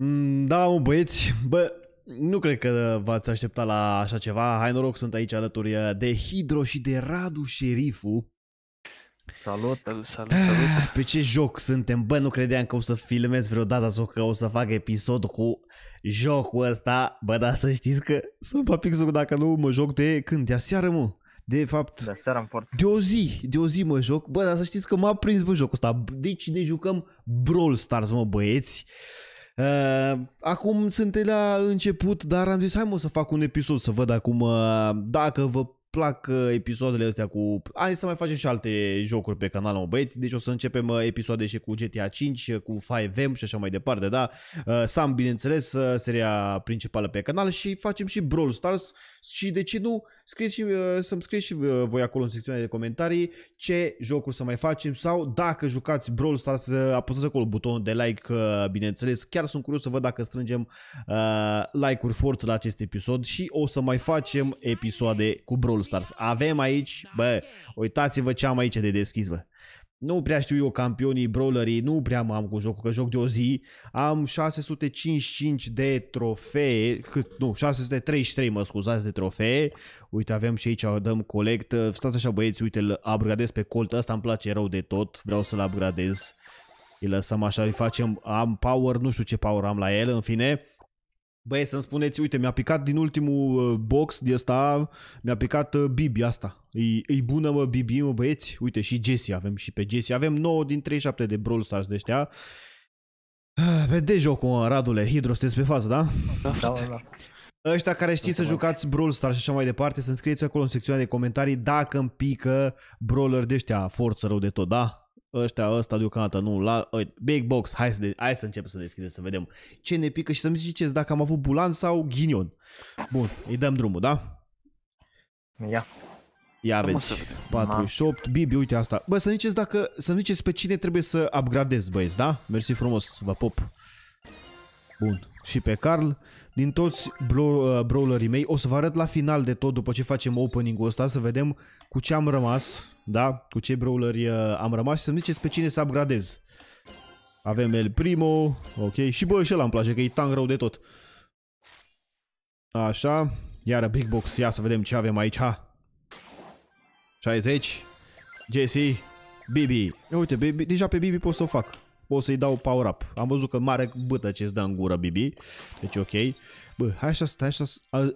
Mm, da, mă băieți, bă, nu cred că v-ați aștepta la așa ceva. Hai noroc, sunt aici alături de Hidro și de Radu Șerifu. Salut, salut, ah, salut. Pe ce joc suntem? Bă, nu credeam că o să filmez vreodată sau că o să fac episod cu jocul ăsta. Bă, da, să știți că sunt pe pixul dacă nu mă joc de când? De aseară, mă. De fapt, de, de o zi, de o zi mă joc. Bă, dar să știți că m-a prins bă jocul ăsta. Deci ne jucăm Brawl Stars, mă băieți. Uh, Uh, acum sunt la început, dar am zis hai mă să fac un episod să văd acum uh, dacă vă plac episoadele astea cu... Hai să mai facem și alte jocuri pe canal, mă băieți. Deci o să începem uh, episoade și cu GTA 5, uh, cu 5M și așa mai departe, da? Uh, Sam, bineînțeles, seria principală pe canal și facem și Brawl Stars și de ce nu, scrieți și, să-mi scrieți și voi acolo în secțiunea de comentarii ce jocuri să mai facem sau dacă jucați Brawl Stars, apăsați acolo butonul de like, bineînțeles. Chiar sunt curios să văd dacă strângem like-uri forță la acest episod și o să mai facem episoade cu Brawl Brawl Stars. Avem aici, bă, uitați-vă ce am aici de deschis, bă. Nu prea știu eu campionii, brawlerii, nu prea am cu jocul, că joc de o zi. Am 655 de trofee, cât, nu, 633, mă scuzați, de trofee. Uite, avem și aici, dăm colect. Stați așa, băieți, uite, îl upgradez pe Colt. Asta îmi place rău de tot, vreau să-l upgradez. Îi lăsăm așa, îi facem, am power, nu știu ce power am la el, în fine. Băi, să-mi spuneți, uite, mi-a picat din ultimul uh, box de asta, mi-a picat uh, Bibi asta. E, e bună, mă, Bibi, mă, băieți. Uite, și Jesse avem, și pe Jesse. Avem 9 din 37 de Brawl Stars de ăștia. Vedeți ah, jocul, mă, Radule. Hidro, sunteți pe fază, da? Da, da, da, da. Ăștia care știți să jucați Brawl Stars și așa mai departe, să înscrieți acolo în secțiunea de comentarii dacă îmi pică brawler de ăștia forță rău de tot, da? ăștia, ăsta deocamdată, nu, la, uh, big box, hai să, de, hai să începem să deschidem, să vedem ce ne pică și să-mi ziceți dacă am avut bulan sau ghinion. Bun, îi dăm drumul, da? Ia. Ia vezi, 48. Bibi, uite asta. Bă, să-mi ziceți dacă, să-mi ziceți pe cine trebuie să upgradez, băieți, da? Mersi frumos, vă pop. Bun. Și pe Carl, din toți bro- uh, brawlerii mei, o să vă arăt la final de tot, după ce facem opening-ul ăsta, să vedem cu ce am rămas, da? Cu ce brawleri uh, am rămas și să-mi ziceți pe cine să upgradez. Avem El Primo, ok, și bă, și ăla îmi place, că e tank rău de tot. Așa, iară Big Box, ia să vedem ce avem aici, ha. 60, Jesse, Bibi. Ia uite, Bibi, deja pe Bibi pot să o fac o să-i dau power-up. Am văzut că mare bătă ce îți dă în gură, Bibi. Deci ok. Bă, hai să stai, așa,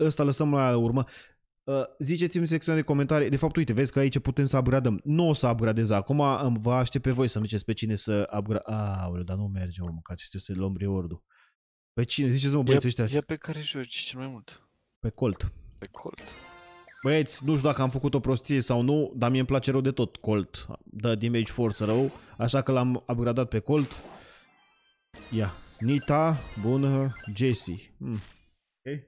ăsta lăsăm la urmă. Uh, ziceți-mi în secțiunea de comentarii. De fapt, uite, vezi că aici putem să upgradăm. Nu o să upgradez acum, îmi va aștept pe voi să-mi ziceți pe cine să upgrade. Aoleu, dar nu merge, mă, că trebuie să luăm -ul. Pe cine? Ziceți-mă, băieți ăștia. Ia pe care joci cel mai mult? Pe Colt. Pe Colt. Băieți, nu știu dacă am făcut o prostie sau nu, dar mie îmi place rău de tot Colt. Dă damage forță rău așa că l-am upgradat pe Colt. Ia, Nita, bună, Jesse. Hmm. Okay.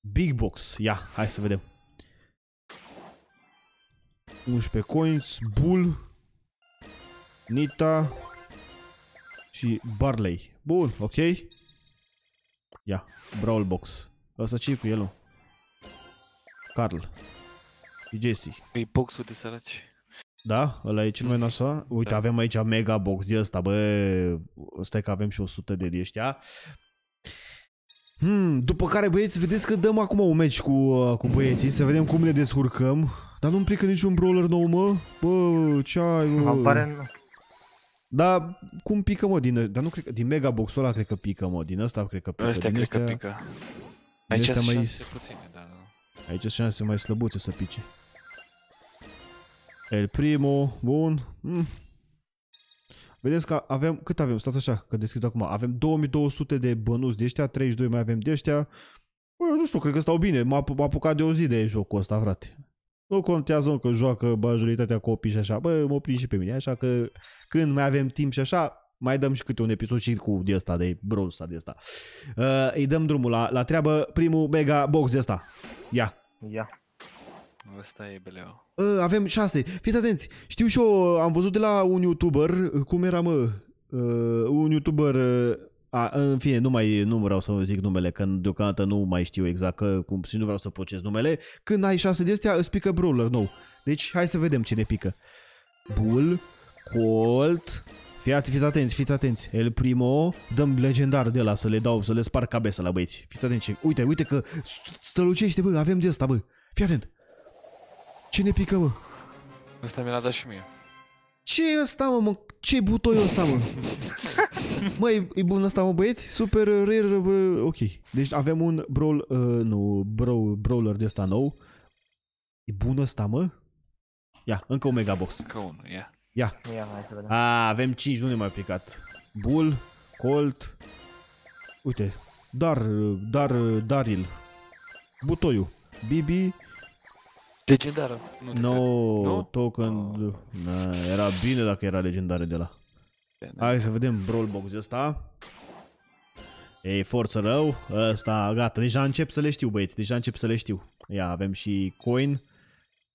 Big Box, ia, hai să vedem. 11 coins, Bull, Nita și Barley. Bun, ok. Ia, Brawl Box. Asta ce cu el? Carl. Și Jesse. E păi boxul de săraci. Da? Ăla e cel mai deci, nasol. Da. Uite, da. avem aici mega box de ăsta, bă. Stai că avem și 100 de ăștia. Hmm, după care, băieți, vedeți că dăm acum un meci cu, uh, cu băieții, să vedem cum ne descurcăm. Dar nu-mi plică niciun brawler nou, mă. Bă, ce ai, mă? Apare Dar cum pică, mă, din, dar nu cred, din mega boxul ăla cred că pică, mă, din ăsta cred că pică. Ăsta cred că pică. Aici sunt mai... puține, da, da. Aici sunt șanse mai slăbuțe să pice. El primo, bun. Mm. Vedeți că avem, cât avem? Stați așa, că deschid acum. Avem 2200 de bănuți de ăștia, 32 mai avem de ăștia. Bă, eu nu știu, cred că stau bine. M-a apucat de o zi de jocul ăsta, frate. Nu contează că joacă majoritatea copii și așa. Bă, mă prind și pe mine, așa că când mai avem timp și așa, mai dăm și câte un episod și cu de ăsta, de bronz ăsta, de ăsta. Uh, îi dăm drumul la, la treabă, primul mega box de ăsta. Ia. Ia. Asta e belea. Avem șase. Fiți atenți. Știu și eu, am văzut de la un YouTuber, cum era mă, uh, un YouTuber, uh, a, în fine, nu mai nu vreau să zic numele, că deocamdată nu mai știu exact că, cum și nu vreau să proces numele. Când ai șase de astea, îți pică brawler nou. Deci hai să vedem ce ne pică. Bull, Colt, Fiat, fiți atenți, fiți atenți. El primo, dăm legendar de la să le dau, să le spar cabeza la băieți. Fiți atenți. Uite, uite că strălucește, bă, avem de asta, bă. Fii atent ne pică, mă? Ăsta mi l-a dat și mie. ce e ăsta, mă, mă? ce butoi ăsta, mă? mă, e, e bun ăsta, mă, băieți? Super rare, bă, ok. Deci avem un brawl, uh, nu, brawl, brawler de ăsta nou. E bun ăsta, mă? Ia, încă un mega box. Încă unul, ia. Ia. Ia, hai să vedem. A, avem 5, nu ne mai picat. Bull, Colt, uite, Dar, Dar, Daril, Butoiu, Bibi, Legendară. Nu, no, nu? token. Oh. Na, era bine dacă era legendară de la. Hai să vedem box ăsta. Ei, forță rău. Ăsta, gata, deja încep să le știu, băieți, deja încep să le știu. Ia, avem și coin.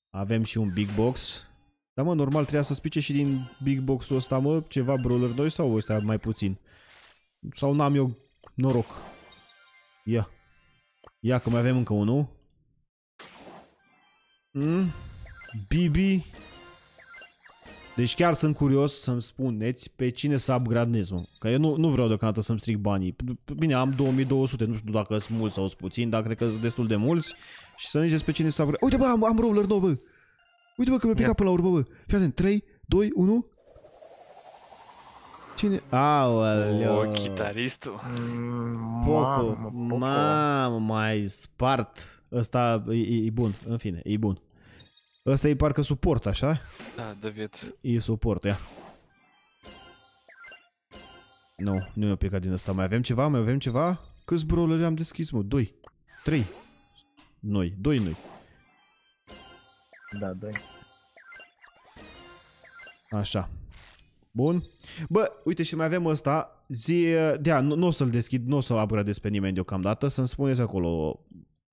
Avem și un big box. Dar mă, normal trebuia să spice și din big box-ul ăsta, mă, ceva brawler 2 sau ăsta mai puțin. Sau n-am eu noroc. Ia. Ia că mai avem încă unul. Mm? Bibi? Deci chiar sunt curios să-mi spuneți pe cine să upgradez, mă. Că eu nu, nu vreau deocamdată să-mi stric banii. Bine, am 2200, nu știu dacă sunt mulți sau sunt puțini, dar cred că sunt destul de mulți. Și să alegeți pe cine să upgradez. Uite bă, am, am roller nou, bă! Uite bă că mi-a picat până la urmă, bă! Fii atent, 3, 2, 1... Cine? Aoleo! O, chitaristul! Poco! Mamă, Mamă, mai spart! Ăsta e, e bun, în fine, e bun. Ăsta e parcă suport, așa? Da, David. E suport, ia. Nu, nu e o picat din ăsta. Mai avem ceva? Mai avem ceva? Câți brawleri am deschis, mă? 2, 3, noi, 2 noi. Da, 2. Așa. Bun. Bă, uite și mai avem ăsta. Zi, dea, nu, o să-l deschid, nu o să-l de pe nimeni deocamdată. Să-mi spuneți acolo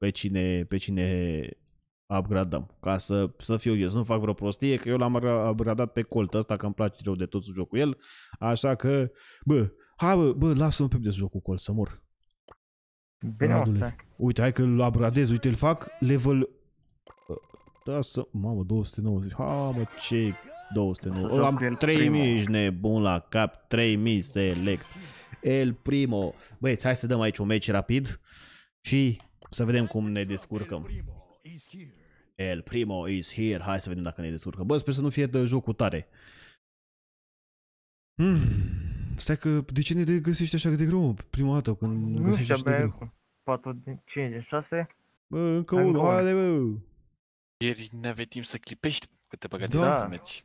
pe cine, pe cine upgradăm, ca să, să fiu eu, să nu fac vreo prostie, că eu l-am upgradat pe Colt ăsta, că îmi place rău de tot să joc cu el, așa că, bă, hai bă, bă lasă-mă pe de joc cu Colt, să mor. Bine, Uite, hai că îl upgradez, uite, îl fac level... Da, să... Mamă, 290, ha, mă, ce 209, am 3000, nebun la cap, 3000 select. El primo. Băieți, hai să dăm aici un meci rapid și să vedem cum ne descurcăm. El Primo is here. Hai să vedem dacă ne descurcăm. Bă, sper să nu fie de jocul tare. Hmm. Stai că de ce ne găsești așa de greu prima dată când nu găsești așa de greu? 4, 5, 6? Bă, încă unul, haide bă! Ieri ne aveai timp să clipești că te băgate da. de meci,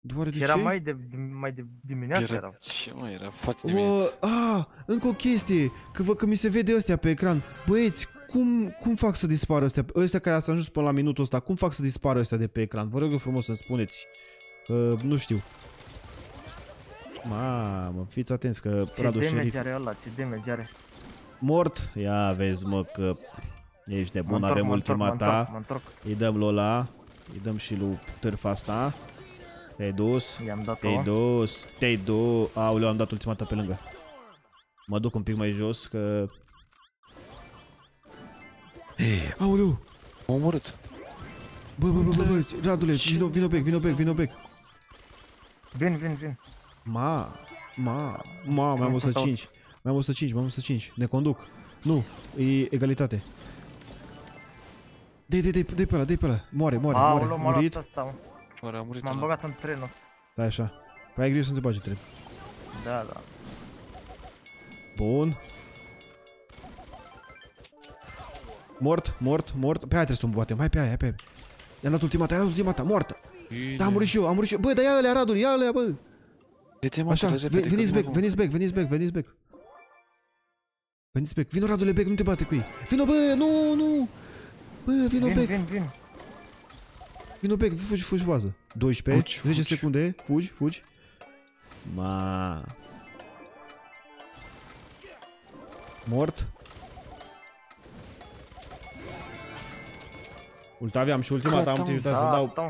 Doar de era ce? mai de, mai de dimineață era. era. Ce mă, era foarte dimineață. Uh, a, încă o chestie, că vă că mi se vede ăstea pe ecran. Băieți, cum, cum fac să dispară astea, astea care s-au ajuns până la minutul ăsta, cum fac să dispară astea de pe ecran? Vă rog eu frumos să-mi spuneți. Uh, nu știu. Mamă, fiți atenți că ce Radu Șerif... Ce ăla, ce damage are. Mort? Ia vezi mă că ești nebun, mă avem ultima ta. Îi dăm lui ăla, îi dăm și lui târfa asta. Te-ai dus, te-ai dus, te-ai dus. Aoleu, am dat ultima ta pe lângă. Mă duc un pic mai jos că E, aoleu! M-a omorât. Bă, bă, bă, bă, bă, Radule, vino, vino bec, vino bec, vino bec. Vin, vin, vin. Ma, ma, ma, mai am 105. Mai am 105, mai am 105. Ne conduc. Nu, e egalitate. Dei, dei, dei, dei pe ăla, dei pe ăla. Moare, moare, A, moare. Aoleu, murit. Ăsta, moare, a murit. M-am băgat în trenul. Da, așa. Păi ai grijă să nu te bagi în tren. Da, da. Bun. Mort, mort, mort. Pe aia trebuie să o batem. Hai pe aia, pe aia. I-am dat ultima ta, i-am dat ultima ta, moartă. Bine. Da, am murit și eu, am murit și eu. Bă, dar ia alea, Radul, ia alea, bă. Așa, așa repede, veniți back, veniți back, veniți back, veniți back. Veniți back. Vino, Radule, back, nu te bate cu ei. Vino, bă, nu, nu. Bă, vino, vin, back. Vin, vin, vino, back, fugi, fugi, vază. 12, fugi, 10 fugi. secunde, fugi, fugi. Ma. Mort. Ultavi, am și ultima ta, am te da, să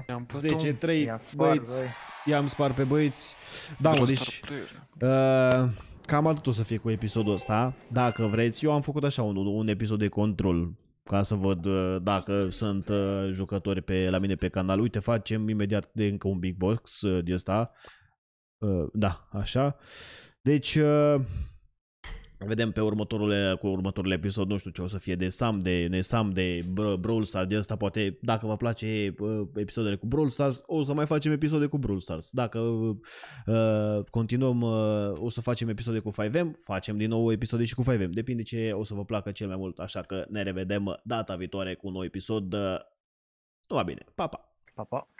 dau 10, 3, băieți, i-am spart pe băieți. Da, mă, deci, uh, cam atât o să fie cu episodul ăsta. Dacă vreți, eu am făcut așa un, un episod de control ca să văd uh, dacă sunt uh, jucători pe, la mine pe canal. Uite, facem imediat de încă un big box uh, de ăsta. Uh, da, așa. Deci, uh, Vedem pe următorul, cu următorul episod, nu știu ce o să fie, de Sam, de Nesam, de Brawl Stars, de asta poate, dacă vă place uh, episoadele cu Brawl Stars, o să mai facem episoade cu Brawl Stars. Dacă uh, uh continuăm, uh, o să facem episoade cu 5M, facem din nou episoade și cu 5M. Depinde ce o să vă placă cel mai mult, așa că ne revedem data viitoare cu un nou episod. Uh, numai bine, pa, pa! Pa, pa!